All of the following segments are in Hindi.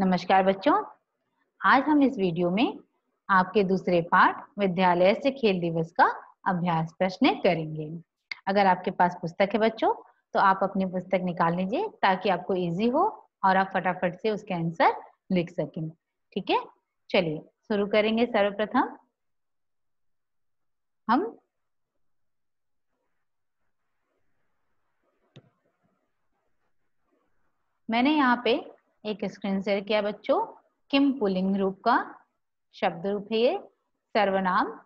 नमस्कार बच्चों आज हम इस वीडियो में आपके दूसरे पाठ विद्यालय से खेल दिवस का अभ्यास प्रश्न करेंगे अगर आपके पास पुस्तक है बच्चों तो आप अपनी पुस्तक निकाल लीजिए ताकि आपको इजी हो और आप फटाफट से उसके आंसर लिख सकें ठीक है चलिए शुरू करेंगे सर्वप्रथम हम मैंने यहाँ पे एक स्क्रीन शेयर किया बच्चों किम पुलिंग रूप का शब्द रूप है ये सर्वनाम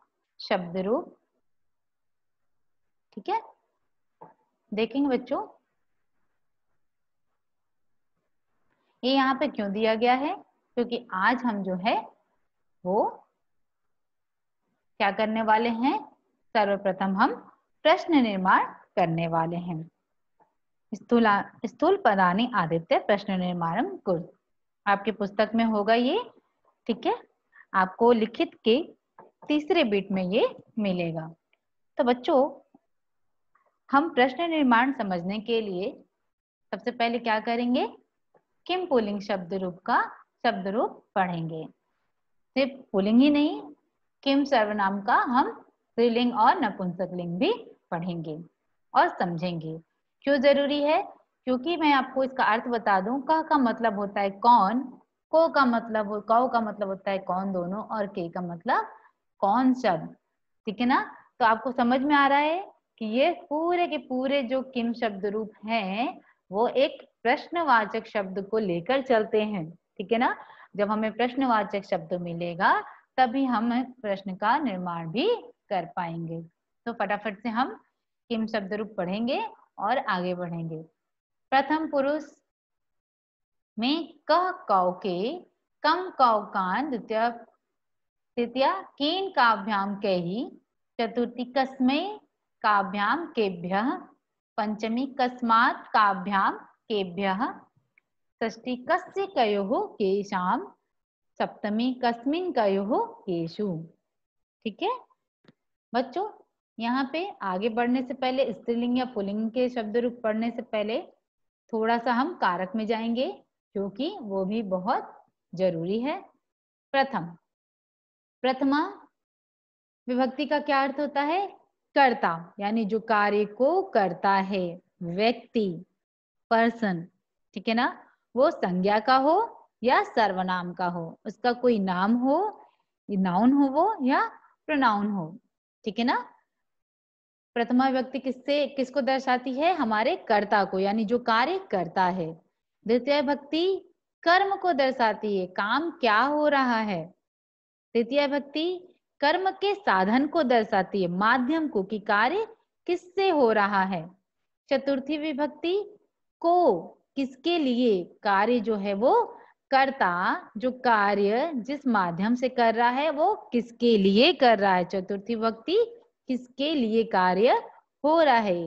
शब्द रूप ठीक है देखेंगे बच्चों ये यहाँ पे क्यों दिया गया है क्योंकि आज हम जो है वो क्या करने वाले हैं सर्वप्रथम हम प्रश्न निर्माण करने वाले हैं स्थूला स्थूल पदानी आदित्य प्रश्न निर्माण गुण आपके पुस्तक में होगा ये ठीक है आपको लिखित के तीसरे बीट में ये मिलेगा तो बच्चों हम प्रश्न निर्माण समझने के लिए सबसे पहले क्या करेंगे किम पुलिंग शब्द रूप का शब्द रूप पढ़ेंगे सिर्फ पुलिंग ही नहीं किम सर्वनाम का हम स्त्रीलिंग और नपुंसकलिंग भी पढ़ेंगे और समझेंगे क्यों जरूरी है क्योंकि मैं आपको इसका अर्थ बता दूं कह का मतलब होता है कौन को का मतलब कौ का मतलब होता है कौन दोनों और के का मतलब कौन शब्द ठीक है ना तो आपको समझ में आ रहा है कि ये पूरे के पूरे जो किम शब्द रूप हैं वो एक प्रश्नवाचक शब्द को लेकर चलते हैं ठीक है ना जब हमें प्रश्नवाचक शब्द मिलेगा तभी हम प्रश्न का निर्माण भी कर पाएंगे तो फटाफट से हम किम शब्द रूप पढ़ेंगे और आगे बढ़ेंगे प्रथम पुरुष में कह कौ के कम कौ कान द्वितीय तृतीय केन काभ्याम के ही चतुर्थी कस्मे काभ्याम केभ्य पंचमी कस्मात काभ्याम केभ्य ष्टी कस्य कयो केशाम सप्तमी कस्मिन कयो केशु ठीक है बच्चों यहाँ पे आगे बढ़ने से पहले स्त्रीलिंग या पुलिंग के शब्द रूप पढ़ने से पहले थोड़ा सा हम कारक में जाएंगे क्योंकि वो भी बहुत जरूरी है प्रथम प्रथमा विभक्ति का क्या अर्थ होता है करता यानी जो कार्य को करता है व्यक्ति पर्सन ठीक है ना वो संज्ञा का हो या सर्वनाम का हो उसका कोई नाम हो नाउन हो वो या प्रोनाउन हो ठीक है ना प्रथमा व्यक्ति किससे किसको दर्शाती है हमारे कर्ता को यानी जो कार्य करता है द्वितीय भक्ति कर्म को दर्शाती है काम क्या हो रहा है तृतीय भक्ति कर्म के साधन को दर्शाती है माध्यम को कि कार्य किससे हो रहा है चतुर्थी विभक्ति को किसके लिए कार्य जो है वो करता जो कार्य जिस माध्यम से कर रहा है वो किसके लिए कर रहा है चतुर्थी भक्ति किसके लिए कार्य हो रहा है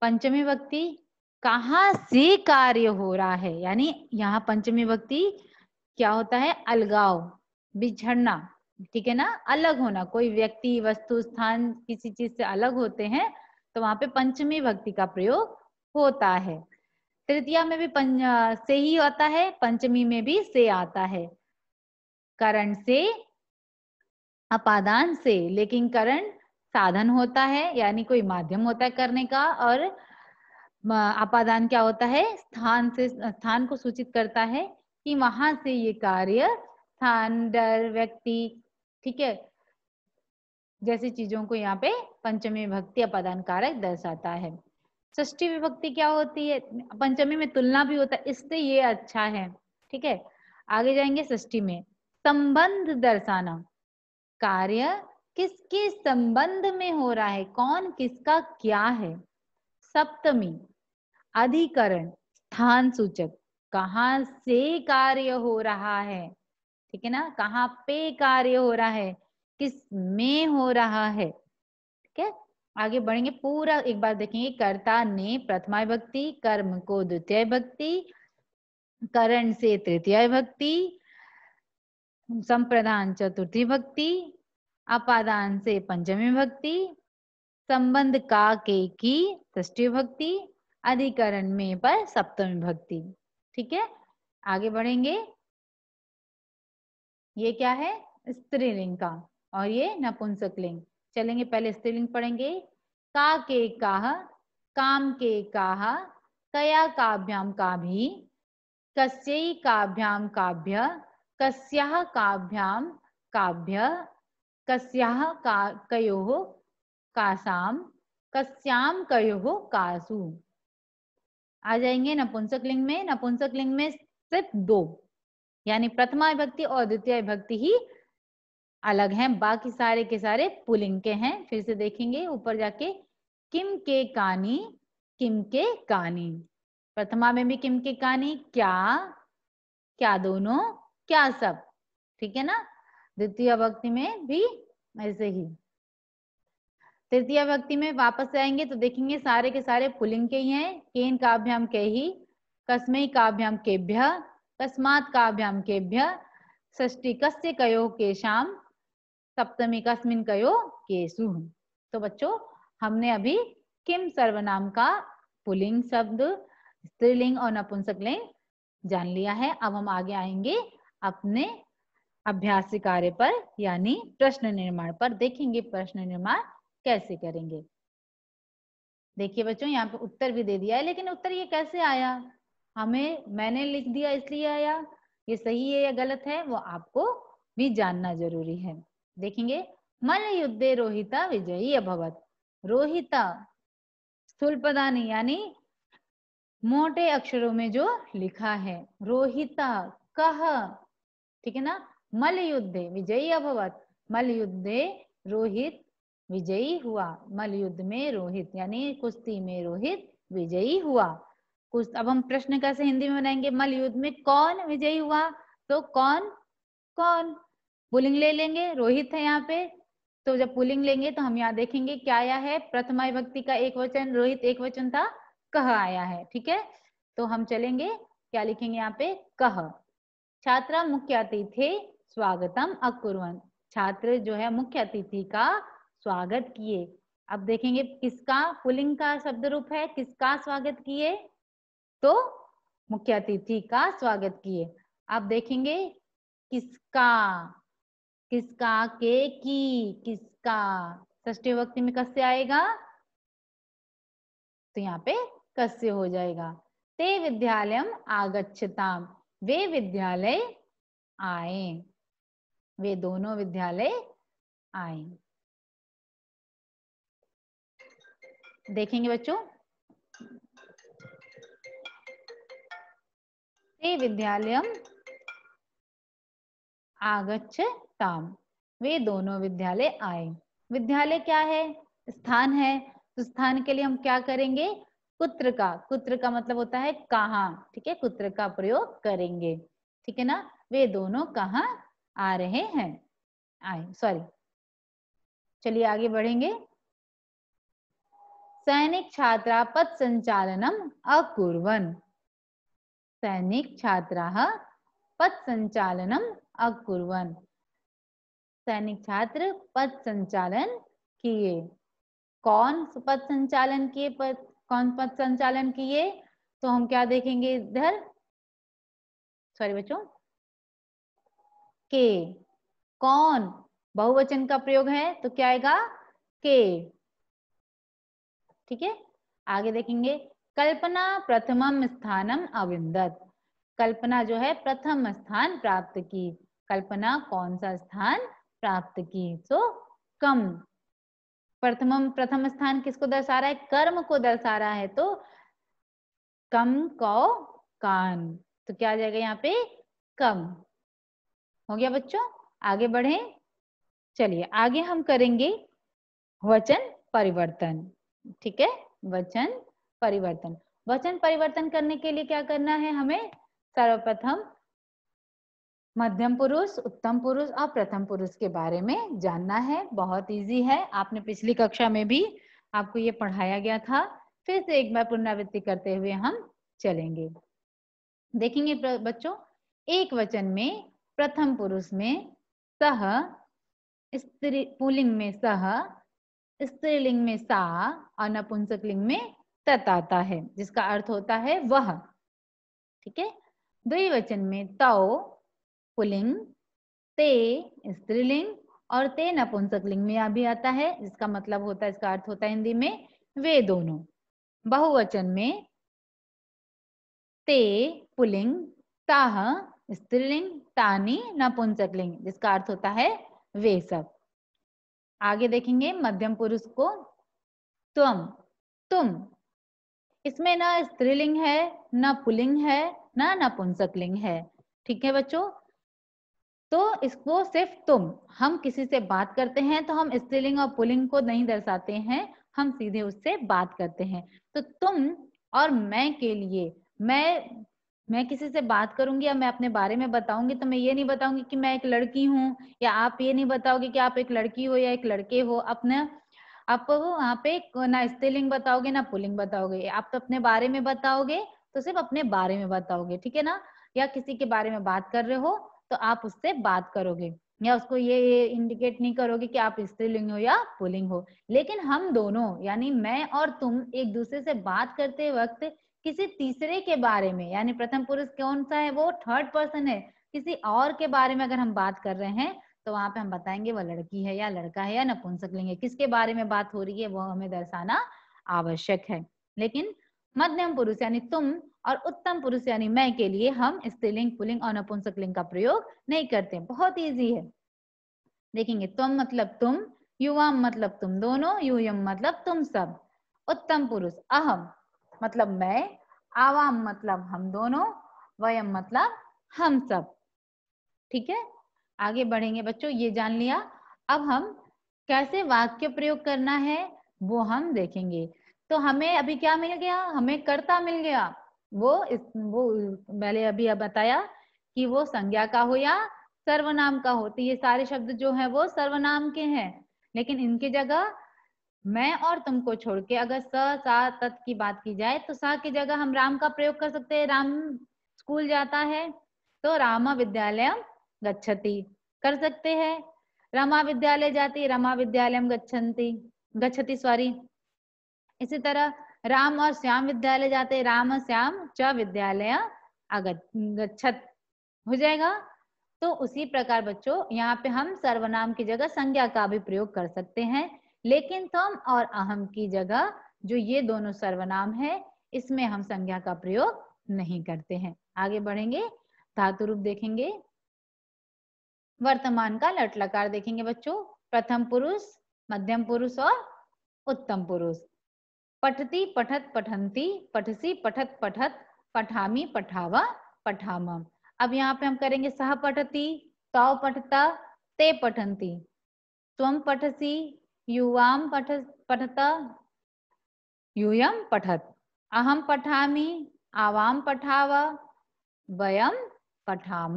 पंचमी भक्ति कहा से कार्य हो रहा है यानी यहाँ पंचमी भक्ति क्या होता है अलगाव बिछड़ना ठीक है ना अलग होना कोई व्यक्ति वस्तु स्थान किसी चीज से अलग होते हैं तो वहां पे पंचमी भक्ति का प्रयोग होता है तृतीया में भी पंच से ही होता है पंचमी में भी से आता है करण से अपादान से लेकिन करण साधन होता है यानी कोई माध्यम होता है करने का और अपादान क्या होता है स्थान से स्थान को सूचित करता है कि वहां से ये कार्य स्थान डर व्यक्ति ठीक है जैसी चीजों को यहाँ पे पंचमी विभक्ति अपादान कारक दर्शाता है ष्टी विभक्ति क्या होती है पंचमी में तुलना भी होता है इससे ये अच्छा है ठीक है आगे जाएंगे ष्टी में संबंध दर्शाना कार्य किसके संबंध में हो रहा है कौन किसका क्या है सप्तमी अधिकरण स्थान सूचक कहा से कार्य हो रहा है ठीक है ना कहा पे कार्य हो रहा है किस में हो रहा है ठीक है आगे बढ़ेंगे पूरा एक बार देखेंगे कर्ता ने प्रथमा भक्ति कर्म को द्वितीय भक्ति करण से तृतीय भक्ति संप्रदान चतुर्थी भक्ति अपादान से पंचमी भक्ति संबंध का के की ष्टी भक्ति अधिकरण में पर सप्तमी भक्ति ठीक है आगे बढ़ेंगे ये क्या है स्त्रीलिंग का और ये नपुंसक लिंग चलेंगे पहले स्त्रीलिंग पढ़ेंगे का के काह काम के काह कया काभ्याम का भी कस्य काभ्याम काभ्य कस्या काभ्याम काभ्य कस्याह का कयोः कासाम कस्याम कयोः कासु आ जाएंगे नपुंसक लिंग में नपुंसक लिंग में सिर्फ दो यानी प्रथमा विभक्ति और द्वितीय विभक्ति ही अलग हैं बाकी सारे के सारे पुलिंग के हैं फिर से देखेंगे ऊपर जाके किम के कानी किम के कानी प्रथमा में भी किम के कानी क्या क्या दोनों क्या सब ठीक है ना द्वितीय भक्ति में भी ऐसे ही तृतीय भक्ति में वापस आएंगे तो देखेंगे सारे के सारे पुलिंग के ही हैं केन काभ्याम के ही कस्मय काभ्याम केभ्य कस्मात काभ्याम केभ्य ष्टी कस्य कयो शाम सप्तमी कस्मिन कयो केसु तो बच्चों हमने अभी किम सर्वनाम का पुलिंग शब्द स्त्रीलिंग और नपुंसक लिंग जान लिया है अब हम आगे आएंगे अपने अभ्यास कार्य पर यानी प्रश्न निर्माण पर देखेंगे प्रश्न निर्माण कैसे करेंगे देखिए बच्चों यहाँ पे उत्तर भी दे दिया है लेकिन उत्तर ये कैसे आया हमें मैंने लिख दिया इसलिए आया ये सही है या गलत है वो आपको भी जानना जरूरी है देखेंगे मल युद्ध रोहिता विजयी अभवत रोहिता स्थूल पदानी यानी मोटे अक्षरों में जो लिखा है रोहिता कह ठीक है ना मलयुद्धे विजयी अभवत मलयुद्धे रोहित विजयी हुआ मलयुद्ध में रोहित यानी कुश्ती में रोहित विजयी हुआ कुछ अब हम प्रश्न कैसे हिंदी में बनाएंगे मलयुद्ध में कौन विजयी हुआ तो कौन कौन पुलिंग ले लेंगे रोहित है यहाँ पे तो जब पुलिंग लेंगे तो हम यहाँ देखेंगे क्या आया है प्रथमा विभक्ति का एक वचन रोहित एक वचन था कह आया है ठीक है तो हम चलेंगे क्या लिखेंगे यहाँ पे कह छात्रा मुख्य अतिथि स्वागतम अकुर्वन छात्र जो है मुख्य अतिथि का स्वागत किए अब देखेंगे किसका पुलिंग का शब्द रूप है किसका स्वागत किए तो मुख्य अतिथि का स्वागत किए आप देखेंगे किसका किसका के की किसका ष्टी वक्ति में कस्य आएगा तो यहाँ पे कस्य हो जाएगा ते विद्यालय आगछताम वे विद्यालय आए वे दोनों विद्यालय आए देखेंगे बच्चों ते विद्यालय आगच्छ ताम वे दोनों विद्यालय आए विद्यालय क्या है स्थान है तो स्थान के लिए हम क्या करेंगे कुत्र का कुत्र का मतलब होता है कहाँ ठीक है कुत्र का प्रयोग करेंगे ठीक है ना वे दोनों कहाँ आ रहे हैं आए सॉरी चलिए आगे बढ़ेंगे सैनिक छात्रा पद संचालनम अकुर्वन सैनिक छात्रा पद संचालनम अकुर्वन सैनिक छात्र पद संचालन किए कौन पद संचालन किए पद कौन पद संचालन किए तो हम क्या देखेंगे इधर सॉरी बच्चों के कौन बहुवचन का प्रयोग है तो क्या आएगा के ठीक है आगे देखेंगे कल्पना प्रथमम स्थानम अविंदत कल्पना जो है प्रथम स्थान प्राप्त की कल्पना कौन सा स्थान प्राप्त की सो so, कम प्रथम प्रथम स्थान किसको दर्शा रहा है कर्म को दर्शा रहा है तो कम कौ कान तो क्या आ जाएगा यहाँ पे कम हो गया बच्चों आगे बढ़े चलिए आगे हम करेंगे वचन परिवर्तन ठीक है वचन परिवर्तन वचन परिवर्तन करने के लिए क्या करना है हमें सर्वप्रथम मध्यम पुरुष उत्तम पुरुष और प्रथम पुरुष के बारे में जानना है बहुत इजी है आपने पिछली कक्षा में भी आपको ये पढ़ाया गया था फिर से एक बार पुनरावृत्ति करते हुए हम चलेंगे देखेंगे बच्चों एक वचन में प्रथम पुरुष में सह स्त्री पुलिंग में सह स्त्रीलिंग में सा और नपुंसक लिंग में तत आता है जिसका अर्थ होता है वह ठीक है द्विवचन में तौ पुलिंग ते स्त्रीलिंग और ते नपुंसक लिंग में अभी भी आता है जिसका मतलब होता है इसका अर्थ होता है हिंदी में वे दोनों बहुवचन में ते पुलिंग ताह स्त्रीलिंग तानी नपुंसकलिंग जिसका अर्थ होता है वे सब आगे देखेंगे मध्यम पुरुष को तुम तुम इसमें ना स्त्रीलिंग है ना पुलिंग है ना नपुंसकलिंग है ठीक है बच्चों तो इसको सिर्फ तुम हम किसी से बात करते हैं तो हम स्त्रीलिंग और पुलिंग को नहीं दर्शाते हैं हम सीधे उससे बात करते हैं तो तुम और मैं के लिए मैं मैं किसी से बात करूंगी या मैं अपने बारे में बताऊंगी तो मैं ये नहीं बताऊंगी कि मैं एक लड़की हूँ या आप ये नहीं बताओगे कि आप एक लड़की हो या एक लड़के हो अपने आप वहाँ पे ना स्त्रीलिंग बताओगे ना पुलिंग बताओगे आप तो अपने बारे में बताओगे तो सिर्फ अपने बारे में बताओगे ठीक है ना या किसी के बारे में बात कर रहे हो तो आप उससे बात करोगे या उसको ये, ये इंडिकेट नहीं करोगे कि आप स्त्रीलिंग हो या पुलिंग हो लेकिन हम दोनों यानी मैं और तुम एक दूसरे से बात करते वक्त किसी तीसरे के बारे में यानी प्रथम पुरुष कौन सा है वो थर्ड पर्सन है किसी और के बारे में अगर हम बात कर रहे हैं तो वहां पे हम बताएंगे वह लड़की है या लड़का है या नपुंसक लिंग है किसके बारे में बात हो रही है वो हमें दर्शाना आवश्यक है लेकिन मध्यम पुरुष यानी तुम और उत्तम पुरुष यानी मैं के लिए हम स्त्रीलिंग पुलिंग और नपुंसक लिंग का प्रयोग नहीं करते बहुत ईजी है देखेंगे तुम मतलब तुम युवा मतलब तुम दोनों युयम मतलब तुम सब उत्तम पुरुष अहम मतलब मैं आवाम मतलब हम दोनों वयम मतलब हम सब ठीक है आगे बढ़ेंगे बच्चों ये जान लिया अब हम कैसे वाक्य प्रयोग करना है वो हम देखेंगे तो हमें अभी क्या मिल गया हमें कर्ता मिल गया वो इस वो पहले अभी बताया कि वो संज्ञा का हो या सर्वनाम का हो तो ये सारे शब्द जो है वो सर्वनाम के हैं लेकिन इनके जगह मैं और तुमको छोड़ के अगर स सा तत् की बात की जाए तो सा की जगह हम राम का प्रयोग कर सकते हैं राम स्कूल जाता है तो रामा विद्यालय गच्छति कर सकते हैं रमा विद्यालय जाती रमा विद्यालय गच्छन्ति गच्छति सॉरी इसी तरह राम और श्याम विद्यालय जाते राम श्याम च विद्यालय गच्छत हो जाएगा तो उसी प्रकार बच्चों यहाँ पे हम सर्वनाम की जगह संज्ञा का भी प्रयोग कर सकते हैं लेकिन तुम और अहम की जगह जो ये दोनों सर्वनाम है इसमें हम संज्ञा का प्रयोग नहीं करते हैं आगे बढ़ेंगे धातु रूप देखेंगे वर्तमान का लट लकार देखेंगे बच्चों प्रथम पुरुष मध्यम पुरुष और उत्तम पुरुष पठती पठत पठंती पठसी पठत पठत पठामी पठावा पठाम अब यहाँ पे हम करेंगे सह पठती तौ पठता ते पठंती तम पठसी युवाम पठ पठत यूयम पठत अहम पठामी आवाम पठाव वयम पठाम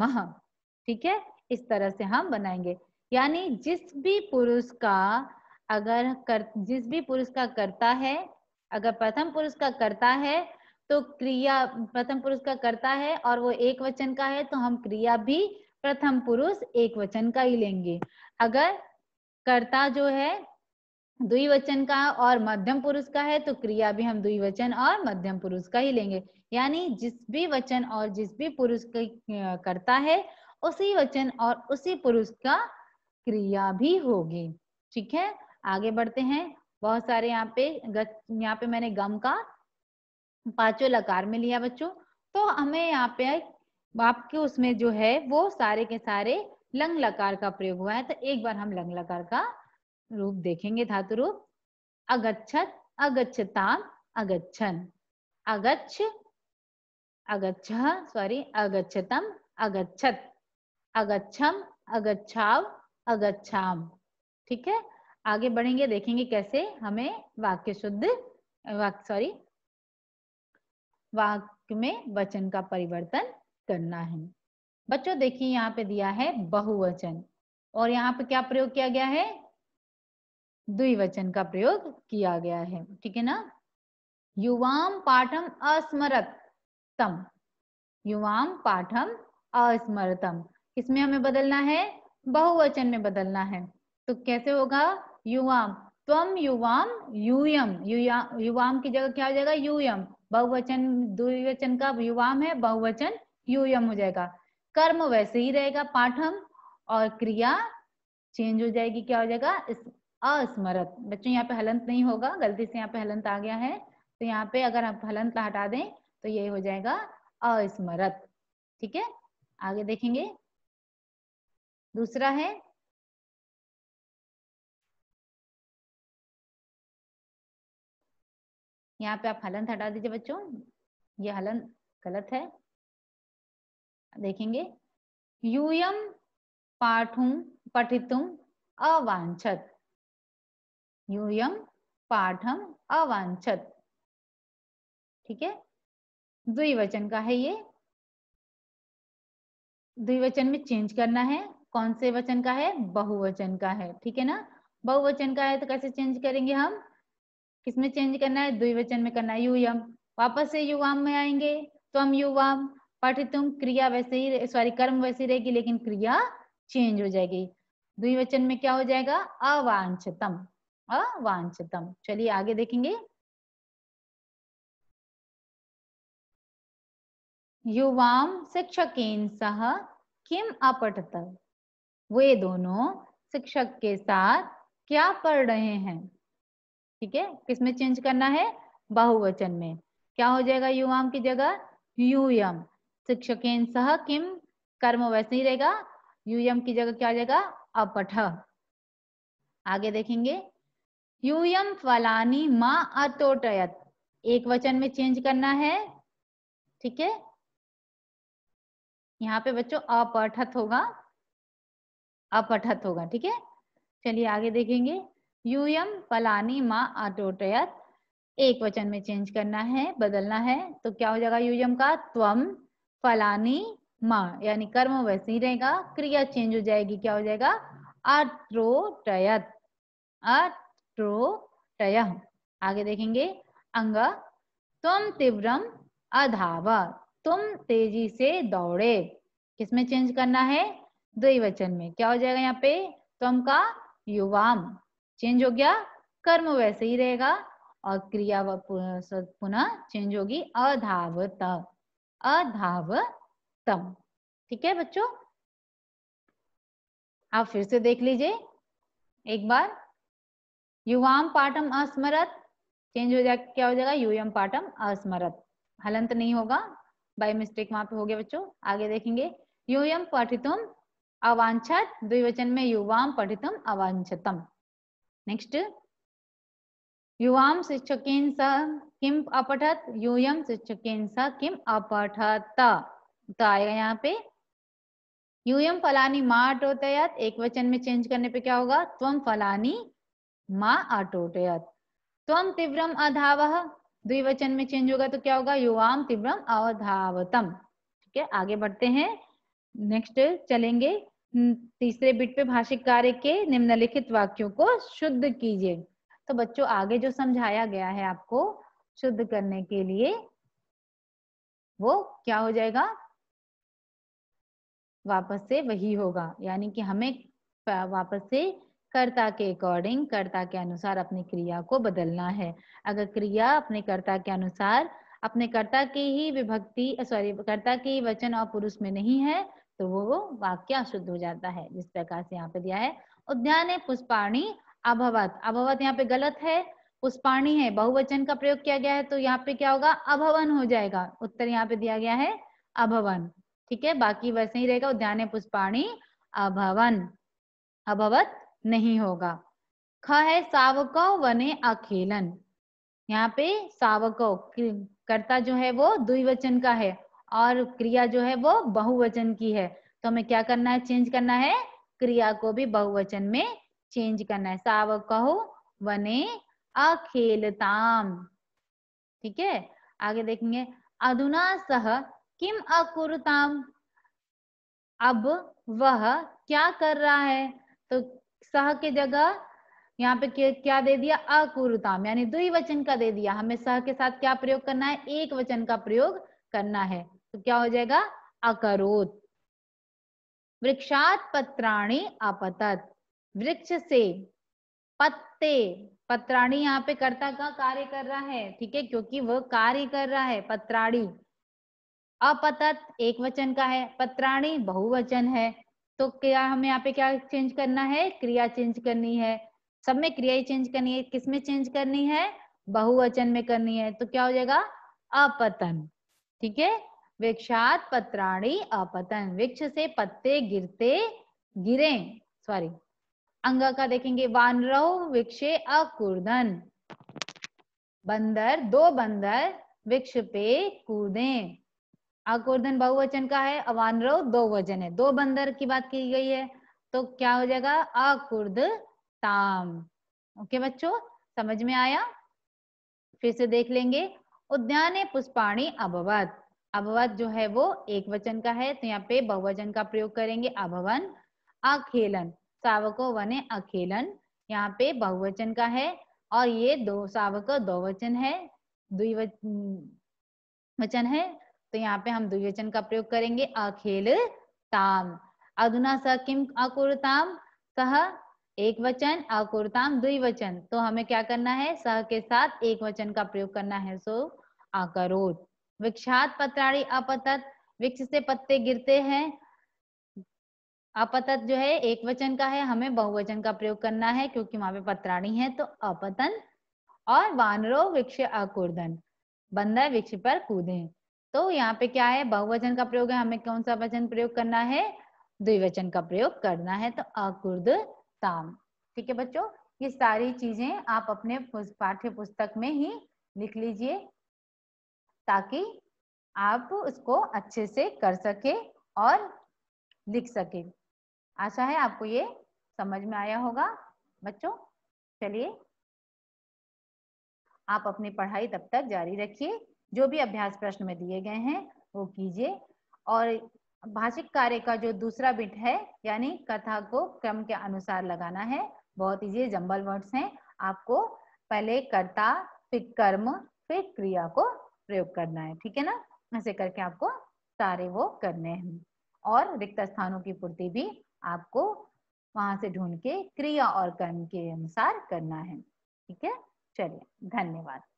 ठीक है इस तरह से हम बनाएंगे यानी जिस भी पुरुष का अगर कर जिस भी पुरुष का करता है अगर प्रथम पुरुष का करता है तो क्रिया प्रथम पुरुष का करता है और वो एक वचन का है तो हम क्रिया भी प्रथम पुरुष एक वचन का ही लेंगे अगर कर्ता जो है द्विवचन का और मध्यम पुरुष का है तो क्रिया भी हम द्विवचन और मध्यम पुरुष का ही लेंगे यानी जिस भी वचन और जिस भी पुरुष का करता है उसी वचन और उसी पुरुष का क्रिया भी होगी ठीक है आगे बढ़ते हैं बहुत सारे यहाँ पे यहाँ पे मैंने गम का पांचों लकार में लिया बच्चों तो हमें यहाँ पे आपके उसमें जो है वो सारे के सारे लंग लकार का प्रयोग हुआ है तो एक बार हम लंग लकार का रूप देखेंगे धातु रूप अगच्छत अगछता अगच्छन अगच्छ अगछ सॉरी अगछतम अगच्छत अगछम अगच्छाव अगछाम ठीक है आगे बढ़ेंगे देखेंगे कैसे हमें वाक्य शुद्ध वाक्य सॉरी वाक्य में वचन का परिवर्तन करना है बच्चों देखिए यहाँ पे दिया है बहुवचन और यहाँ पे क्या प्रयोग किया गया है द्विवचन का प्रयोग किया गया है ठीक है ना युवाम पाठम अस्मरत तम युवाम पाठम अस्मरतम इसमें हमें बदलना है बहुवचन में बदलना है तो कैसे होगा युवाम तम युवाम यूयम युया युवाम की जगह क्या हो जाएगा यूयम बहुवचन द्विवचन का युवाम है बहुवचन यूयम हो जाएगा कर्म वैसे ही रहेगा पाठम और क्रिया चेंज हो जाएगी क्या हो जाएगा अस्मरत बच्चों यहाँ पे हलंत नहीं होगा गलती से यहाँ पे हलंत आ गया है तो यहाँ पे अगर आप हलंत हटा दें तो ये हो जाएगा अस्मरत ठीक है आगे देखेंगे दूसरा है यहाँ पे आप हलंत हटा दीजिए बच्चों ये हलंत गलत है देखेंगे यूयम पाठुम पठितुम अवांछत यूयम पाठम अवांछत ठीक है द्विवचन का है ये द्विवचन में चेंज करना है कौन से वचन का है बहुवचन का है ठीक है ना बहुवचन का है तो कैसे चेंज करेंगे हम किसमें चेंज करना है द्विवचन में करना है यूयम वापस से युवाम में आएंगे तो हम युवाम पाठितुम क्रिया वैसे ही सॉरी कर्म वैसे रहेगी लेकिन क्रिया चेंज हो जाएगी द्विवचन में क्या हो जाएगा अवांछतम अवांछितम चलिए आगे देखेंगे युवाम शिक्षक सह किम अपठत वे दोनों शिक्षक के साथ क्या पढ़ रहे हैं ठीक है किसमें चेंज करना है बहुवचन में क्या हो जाएगा युवाम की जगह यूयम शिक्षक सह किम कर्म वैसे ही रहेगा यूयम की जगह क्या हो जाएगा अपठ आगे देखेंगे यूयम फलानी मा अतोटयत एक वचन में चेंज करना है ठीक है यहाँ पे बच्चों अपठत होगा अपठत होगा ठीक है चलिए आगे देखेंगे यूयम फलानी मा अटोटयत एक वचन में चेंज करना है बदलना है तो क्या हो जाएगा यूयम का त्वम फलानी मा यानी कर्म वैसे ही रहेगा क्रिया चेंज हो जाएगी क्या हो जाएगा अत्रोटयत अत त्रोटय आगे देखेंगे अंग तुम तीव्रम अधाव तुम तेजी से दौड़े किसमें चेंज करना है द्विवचन में क्या हो जाएगा यहाँ पे तुम का युवाम चेंज हो गया कर्म वैसे ही रहेगा और क्रिया पुनः चेंज होगी अधावत अधावतम ठीक है बच्चों आप फिर से देख लीजिए एक बार युवाम पाठम अस्मरत चेंज हो जाएगा क्या हो जाएगा यूयम पाठम अस्मरत हलंत नहीं होगा बाई मिस्टेक वहां पे हो गया बच्चों आगे देखेंगे यूयम पठितुम अवांछत द्विवचन में युवाम पठितुम अवांछतम नेक्स्ट युवाम शिक्षक सह किम अपठत यूयम शिक्षक किम अपठत तो आएगा यहाँ पे यूयम फलानी माट होता है एक वचन में चेंज करने पे क्या होगा तुम फलानी मा अटोटयत तम तीव्रम अधाव द्विवचन में चेंज होगा तो क्या होगा युवाम तीव्रम अवधावतम ठीक है आगे बढ़ते हैं नेक्स्ट चलेंगे तीसरे बिट पे भाषिक कार्य के निम्नलिखित वाक्यों को शुद्ध कीजिए तो बच्चों आगे जो समझाया गया है आपको शुद्ध करने के लिए वो क्या हो जाएगा वापस से वही होगा यानी कि हमें वापस से कर्ता के अकॉर्डिंग कर्ता के अनुसार अपनी क्रिया को बदलना है अगर क्रिया अपने कर्ता के अनुसार अपने कर्ता के ही विभक्ति सॉरी कर्ता के ही वचन और पुरुष में नहीं है तो वो वाक्य अशुद्ध हो जाता है जिस प्रकार से यहाँ पे दिया है उद्यान पुष्पाणी अभवत अभवत यहाँ पे गलत है पुष्पाणी है बहुवचन का प्रयोग किया गया है तो यहाँ पे क्या होगा अभवन हो जाएगा उत्तर यहाँ पे दिया गया है अभवन ठीक है बाकी वैसे ही रहेगा उद्यान पुष्पाणी अभवन अभवत नहीं होगा ख है सावक वने अखेलन यहाँ पे सावक कर्ता जो है वो द्विवचन का है और क्रिया जो है वो बहुवचन की है तो हमें क्या करना है चेंज करना है क्रिया को भी बहुवचन में चेंज करना है सावकहो वने अखेलताम ठीक है आगे देखेंगे अधुना सह किम अकुरताम अब वह क्या कर रहा है तो सह के जगह यहाँ पे क्या दे दिया अकुरुताम यानी द्विवचन का दे दिया हमें सह के साथ क्या प्रयोग करना है एक वचन का प्रयोग करना है तो क्या हो जाएगा अकरोत वृक्षात पत्राणी अपतत वृक्ष से पत्ते पत्राणी यहाँ पे कर्ता का कार्य कर रहा है ठीक है क्योंकि वह कार्य कर रहा है पत्राणी अपतत एक वचन का है पत्राणी बहुवचन है तो क्या हमें यहाँ पे क्या चेंज करना है क्रिया चेंज करनी है सब में क्रिया ही चेंज करनी है किसमें चेंज करनी है बहुवचन में करनी है तो क्या हो जाएगा अपतन ठीक है वृक्षात पत्राणी अपतन वृक्ष से पत्ते गिरते गिरे सॉरी अंग का देखेंगे वानरव वृक्षे अकुर्दन बंदर दो बंदर वृक्ष पे कूदें आकोर्धन बहुवचन का है अवानरव दो वजन है दो बंदर की बात की गई है तो क्या हो जाएगा अकुर्द ताम ओके बच्चों समझ में आया फिर से देख लेंगे उद्यान पुष्पाणी अभवत अभवत जो है वो एक वचन का है तो यहाँ पे बहुवचन का प्रयोग करेंगे अभवन अखेलन सावको वने अखेलन यहाँ पे बहुवचन का है और ये दो सावक दो वचन है द्विवचन है तो यहाँ पे हम द्विवचन का प्रयोग करेंगे अखिल ताम अधुना स किम अकुरताम सह एक वचन अकुरताम द्विवचन तो हमें क्या करना है सह के साथ एक वचन का प्रयोग करना है सो आकरोत विक्षात पत्राड़ी अपतत वृक्ष से पत्ते गिरते हैं अपतत जो है एक वचन का है हमें बहुवचन का प्रयोग करना है क्योंकि वहां पे पत्राणी है तो अपतन और वानरो वृक्ष अकुर्दन बंदर वृक्ष पर कूदे तो यहाँ पे क्या है बहुवचन का प्रयोग है हमें कौन सा वचन प्रयोग करना है द्विवचन का प्रयोग करना है तो अकुर्द ताम ठीक है बच्चों ये सारी चीजें आप अपने पाठ्य पुस्तक में ही लिख लीजिए ताकि आप उसको अच्छे से कर सके और लिख सके आशा है आपको ये समझ में आया होगा बच्चों चलिए आप अपनी पढ़ाई तब तक जारी रखिए जो भी अभ्यास प्रश्न में दिए गए हैं वो कीजिए और भाषिक कार्य का जो दूसरा बिट है यानी कथा को क्रम के अनुसार लगाना है बहुत ही जंबल वर्ड्स हैं आपको पहले कर्ता फिर कर्म फिर क्रिया को प्रयोग करना है ठीक है ना ऐसे करके आपको सारे वो करने हैं और रिक्त स्थानों की पूर्ति भी आपको वहां से ढूंढ के क्रिया और कर्म के अनुसार करना है ठीक है चलिए धन्यवाद